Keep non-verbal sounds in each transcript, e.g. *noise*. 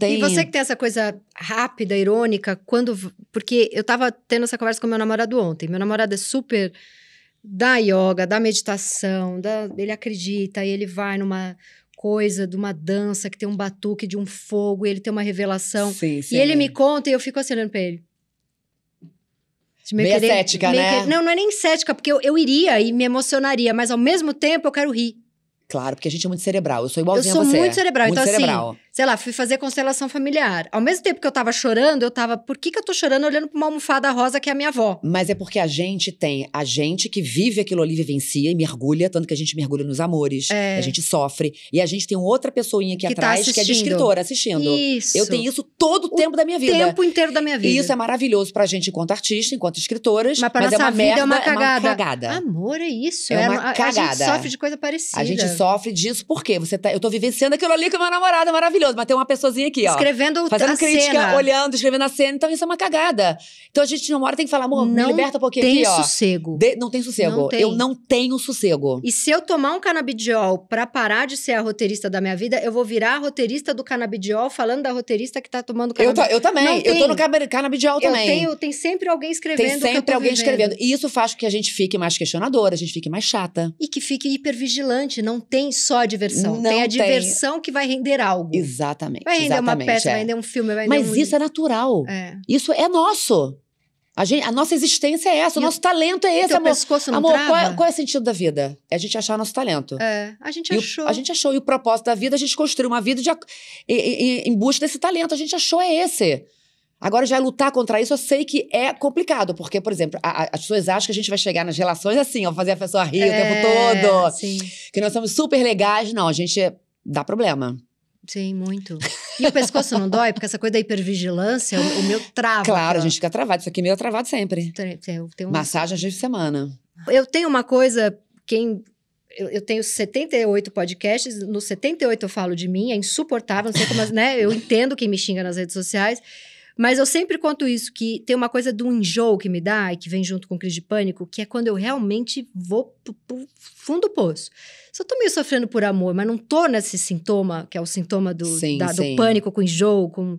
Tem... E você que tem essa coisa rápida, irônica, quando. Porque eu tava tendo essa conversa com meu namorado ontem. Meu namorado é super da yoga, da meditação, da... ele acredita e ele vai numa coisa de uma dança que tem um batuque de um fogo e ele tem uma revelação. Sim, sim. E ele me conta e eu fico assim olhando pra ele. Meio, querer, cética, meio né? Querer, não, não é nem cética, porque eu, eu iria e me emocionaria, mas ao mesmo tempo eu quero rir. Claro, porque a gente é muito cerebral. Eu sou igualzinha a você. Eu sou muito cerebral. Muito então, assim, cerebral. assim, sei lá, fui fazer constelação familiar. Ao mesmo tempo que eu tava chorando, eu tava, por que que eu tô chorando olhando pra uma almofada rosa que é a minha avó? Mas é porque a gente tem, a gente que vive aquilo ali, vivencia e mergulha, tanto que a gente mergulha nos amores, é. a gente sofre. E a gente tem outra pessoinha aqui que tá atrás tá que é de escritora, assistindo. Isso. Eu tenho isso todo o tempo da minha vida. O tempo inteiro da minha vida. E isso é maravilhoso pra gente enquanto artista, enquanto escritoras. Mas pra mas é nossa é uma vida merda, é uma cagada. É uma cagada. Amor, é isso. É, é uma cagada. A gente sofre de coisa parecida. A gente sofre disso, porque você tá, eu tô vivenciando aquilo ali com meu namorado, maravilhoso, mas tem uma pessoazinha aqui, ó. Escrevendo Fazendo a crítica, cena. olhando, escrevendo a cena, então isso é uma cagada. Então a gente numa hora tem que falar, amor, não me liberta um pouquinho aqui, ó. Não tem sossego. não tem sossego. Eu não tenho sossego. E se eu tomar um canabidiol pra parar de ser a roteirista da minha vida, eu vou virar a roteirista do canabidiol falando da roteirista que tá tomando canabidiol. Eu, eu também, não eu tem. tô no canabidiol também. Eu tenho, tem sempre alguém escrevendo Tem sempre alguém vivendo. escrevendo. E isso faz com que a gente fique mais questionadora, a gente fique mais chata. E que fique hipervigilante, não tem só a diversão. Não tem a diversão que vai render algo. Exatamente. Vai render exatamente, uma peça, é. vai render um filme, vai render Mas um... isso é natural. É. Isso é nosso. A, gente, a nossa existência é essa, e o nosso talento é esse, amor. Pescoço não amor, trava? Qual, é, qual é o sentido da vida? É a gente achar nosso talento. É, a gente e achou. O, a gente achou. E o propósito da vida, a gente construiu uma vida de, e, e, em busca desse talento. A gente achou é esse. Agora, já lutar contra isso, eu sei que é complicado, porque, por exemplo, a, a, as pessoas acham que a gente vai chegar nas relações assim, ó, fazer a pessoa rir é, o tempo é, todo. Sim. Que nós somos super legais. Não, a gente dá problema. Sim, muito. E o pescoço não dói? Porque essa coisa da hipervigilância, o, o meu trava. Claro, a gente fica travado. Isso aqui é meio travado sempre. Eu tenho um... Massagem de semana. Eu tenho uma coisa, quem eu, tenho 78 podcasts, nos 78 eu falo de mim, é insuportável, não sei como, né? Eu entendo quem me xinga nas redes sociais. Mas eu sempre conto isso, que tem uma coisa do enjoo que me dá e que vem junto com crise de pânico, que é quando eu realmente vou pro fundo do poço. Se eu tô meio sofrendo por amor, mas não tô nesse sintoma, que é o sintoma do, sim, da, do pânico com enjoo, com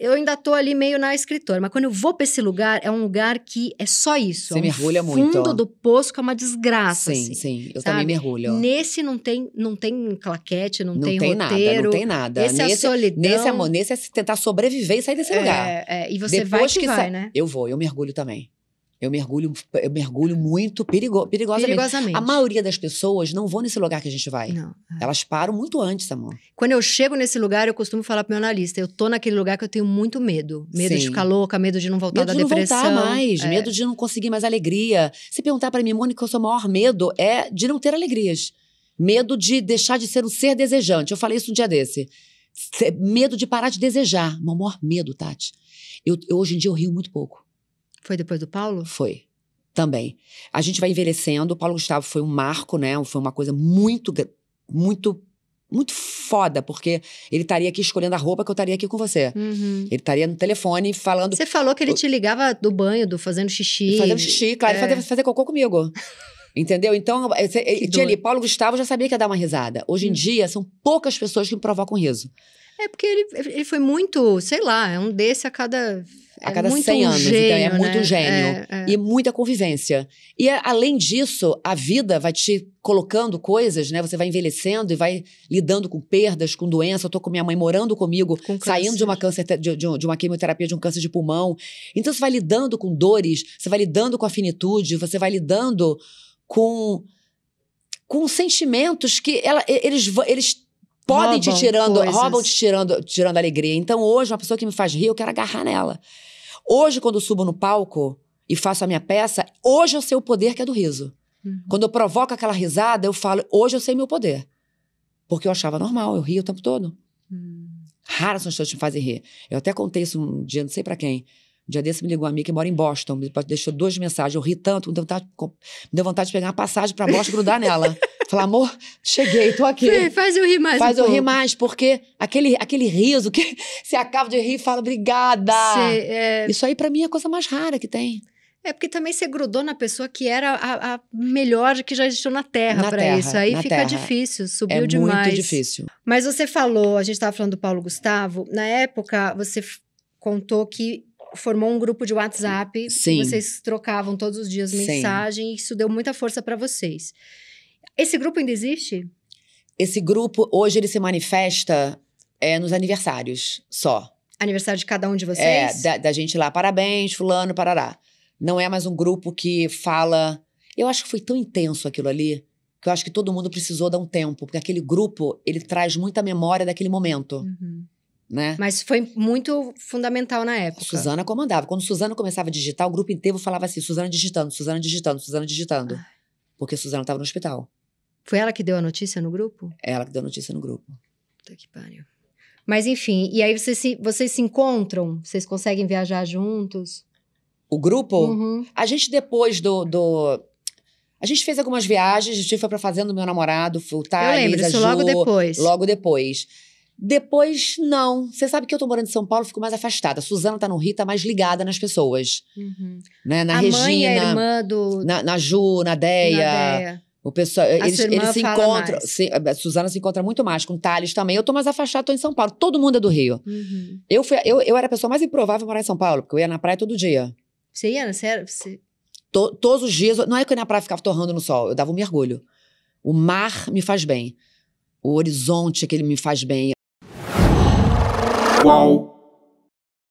eu ainda tô ali meio na escritora, mas quando eu vou para esse lugar, é um lugar que é só isso. Você é um mergulha fundo muito. fundo do poço que é uma desgraça. Sim, assim, sim. Eu sabe? também mergulho. Nesse não tem, não tem claquete, não, não tem, tem roteiro. Nada, não tem nada. Esse é nesse, é solidão. Nesse, amor, nesse é tentar sobreviver e sair desse é, lugar. É, e você Depois vai que, que vai, né? Eu vou, eu mergulho também. Eu mergulho, eu mergulho muito perigo, perigosamente. perigosamente. A maioria das pessoas não vão nesse lugar que a gente vai. Não. É. Elas param muito antes, amor. Quando eu chego nesse lugar, eu costumo falar pro meu analista, eu tô naquele lugar que eu tenho muito medo. Medo Sim. de ficar louca, medo de não voltar medo da de depressão. Medo de não voltar mais, é. medo de não conseguir mais alegria. Se perguntar para mim, Mônica, o seu maior medo é de não ter alegrias. Medo de deixar de ser um ser desejante. Eu falei isso um dia desse. Medo de parar de desejar. Meu maior medo, Tati. Eu, eu hoje em dia eu rio muito pouco. Foi depois do Paulo? Foi. Também. A gente vai envelhecendo. O Paulo Gustavo foi um marco, né? Foi uma coisa muito, muito muito foda, porque ele estaria aqui escolhendo a roupa que eu estaria aqui com você. Uhum. Ele estaria no telefone falando. Você falou que ele te ligava do banho, do fazendo xixi. Fazendo xixi, claro, é. fazer, fazer cocô comigo. *laughs* Entendeu? Então, eh, eh, tinha ali, Paulo Gustavo já sabia que ia dar uma risada. Hoje em hum. dia, são poucas pessoas que me provocam riso. É porque ele, ele foi muito, sei lá, é um desse a cada. A é cada é 100 um anos, gênio, então é muito né? gênio. É, é. E muita convivência. E é, além disso, a vida vai te colocando coisas, né? Você vai envelhecendo e vai lidando com perdas, com doença. Eu tô com minha mãe morando comigo, com saindo de uma câncer, de, de, uma quimioterapia, de um câncer de pulmão. Então você vai lidando com dores, você vai lidando com a finitude, você vai lidando com com sentimentos que ela, eles, eles podem roubam te tirando, coisas. roubam te tirando, tirando alegria. Então hoje, uma pessoa que me faz rir, eu quero agarrar nela. Hoje, quando eu subo no palco e faço a minha peça, hoje eu sei o poder que é do riso. Uhum. Quando eu provoco aquela risada, eu falo, hoje eu sei meu poder. Porque eu achava normal, eu rio o tempo todo. Uhum. Raras são as pessoas que me fazem rir. Eu até contei isso um dia, não sei para quem. Um dia desse me ligou uma amiga que mora em Boston, me deixou duas mensagens. Eu ri tanto, me deu vontade, me deu vontade de pegar uma passagem para Boston e grudar nela. *laughs* Falar, amor, cheguei, tô aqui. Fê, faz eu rir mais. Faz um eu pouco. rir mais, porque aquele, aquele riso que você *laughs* acaba de rir e fala, obrigada. é... Isso aí, para mim, é a coisa mais rara que tem. É porque também você grudou na pessoa que era a, a melhor que já existiu na Terra para isso. Aí fica terra. difícil, é subiu é demais. Muito difícil. Mas você falou, a gente estava falando do Paulo Gustavo. Na época, você contou que formou um grupo de WhatsApp. Sim. Vocês trocavam todos os dias mensagem Sim. e isso deu muita força para vocês. Esse grupo ainda existe? Esse grupo, hoje, ele se manifesta é, nos aniversários só. Aniversário de cada um de é, vocês? É, da, da gente lá, parabéns, fulano, parará. Não é mais um grupo que fala. Eu acho que foi tão intenso aquilo ali que eu acho que todo mundo precisou dar um tempo, porque aquele grupo ele traz muita memória daquele momento. Uhum. Né? Mas foi muito fundamental na época. Suzana comandava. Quando Suzana começava a digitar, o grupo inteiro falava assim: Suzana digitando, Suzana digitando, Suzana digitando. Ai. Porque Suzana estava no hospital. Foi ela que deu a notícia no grupo? Ela que deu a notícia no grupo. Puta que pariu. Mas enfim, e aí vocês se, vocês se encontram? Vocês conseguem viajar juntos? O grupo? Uhum. A gente depois do, do... A gente fez algumas viagens, a gente foi pra fazenda do meu namorado, o Thales, Eu lembro, isso Ju, logo depois. Logo depois. Depois, não. Você sabe que eu tô morando em São Paulo, fico mais afastada. Suzana tá no Rio, tá mais ligada nas pessoas. Uhum. Né? Na a Regina. Mãe a irmã do... na, na Ju, na Deia. Na Deia. O pessoal, eh, a eles, eles se encontram. Se, a eh, Suzana se encontra muito mais com Thales também. Eu tô mais afastada, tô em São Paulo. Todo mundo é do Rio. Uhum. Eu, fui, eu, eu era a pessoa mais improvável morar em São Paulo, porque eu ia na praia todo dia. Você ia? na era, você... To, todos os dias. Não é que eu ia na praia ficava torrando no sol, eu dava um mergulho. O mar me faz bem. O horizonte é que ele me faz bem. Qual?